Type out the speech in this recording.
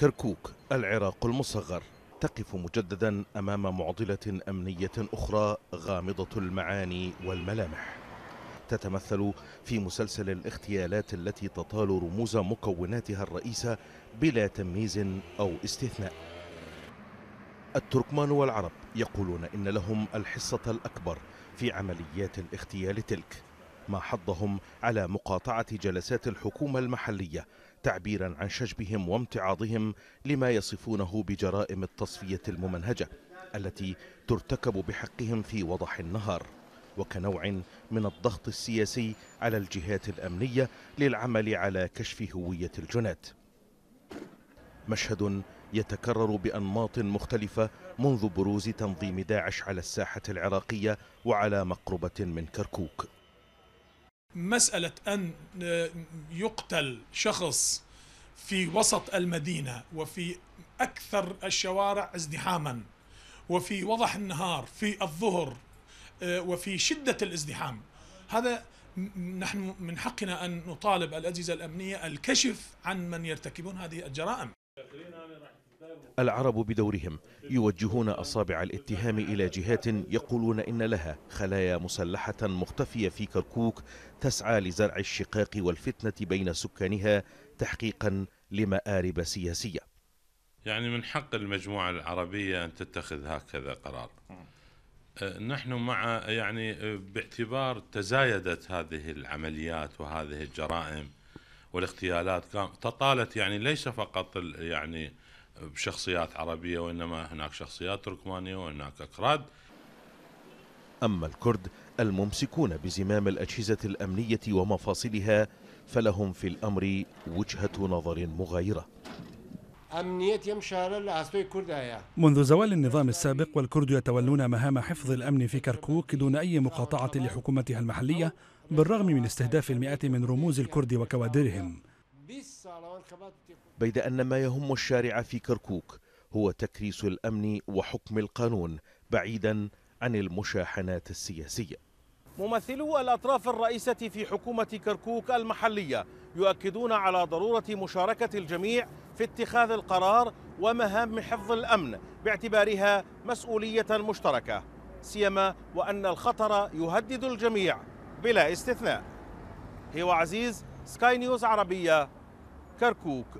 كركوك العراق المصغر تقف مجددا امام معضله امنيه اخرى غامضه المعاني والملامح تتمثل في مسلسل الاغتيالات التي تطال رموز مكوناتها الرئيسه بلا تمييز او استثناء التركمان والعرب يقولون ان لهم الحصه الاكبر في عمليات الاغتيال تلك ما حضهم على مقاطعه جلسات الحكومه المحليه تعبيرا عن شجبهم وامتعاضهم لما يصفونه بجرائم التصفية الممنهجة التي ترتكب بحقهم في وضح النهار وكنوع من الضغط السياسي على الجهات الأمنية للعمل على كشف هوية الجنات مشهد يتكرر بأنماط مختلفة منذ بروز تنظيم داعش على الساحة العراقية وعلى مقربة من كركوك مسألة أن آه، يقتل شخص في وسط المدينة وفي أكثر الشوارع ازدحاما وفي وضح النهار في الظهر آه، وفي شدة الازدحام هذا نحن من حقنا أن نطالب الأجهزة الأمنية الكشف عن من يرتكبون هذه الجرائم العرب بدورهم يوجهون أصابع الاتهام إلى جهات يقولون إن لها خلايا مسلحة مختفية في كركوك تسعى لزرع الشقاق والفتنة بين سكانها تحقيقا لمآرب سياسية يعني من حق المجموعة العربية أن تتخذ هكذا قرار أه، نحن مع يعني أه، باعتبار تزايدت هذه العمليات وهذه الجرائم والاغتيالات تطالت يعني ليس فقط يعني بشخصيات عربية وإنما هناك شخصيات تركمانية وهناك أكراد أما الكرد الممسكون بزمام الأجهزة الأمنية ومفاصلها فلهم في الأمر وجهة نظر مغايرة منذ زوال النظام السابق والكرد يتولون مهام حفظ الأمن في كركوك دون أي مقاطعة لحكومتها المحلية بالرغم من استهداف المئات من رموز الكرد وكوادرهم بيد أن ما يهم الشارع في كركوك هو تكريس الأمن وحكم القانون بعيدا عن المشاحنات السياسية ممثلو الأطراف الرئيسة في حكومة كركوك المحلية يؤكدون على ضرورة مشاركة الجميع في اتخاذ القرار ومهام حفظ الأمن باعتبارها مسؤولية مشتركة سيما وأن الخطر يهدد الجميع بلا استثناء هو عزيز سكاي نيوز عربية Kirkuk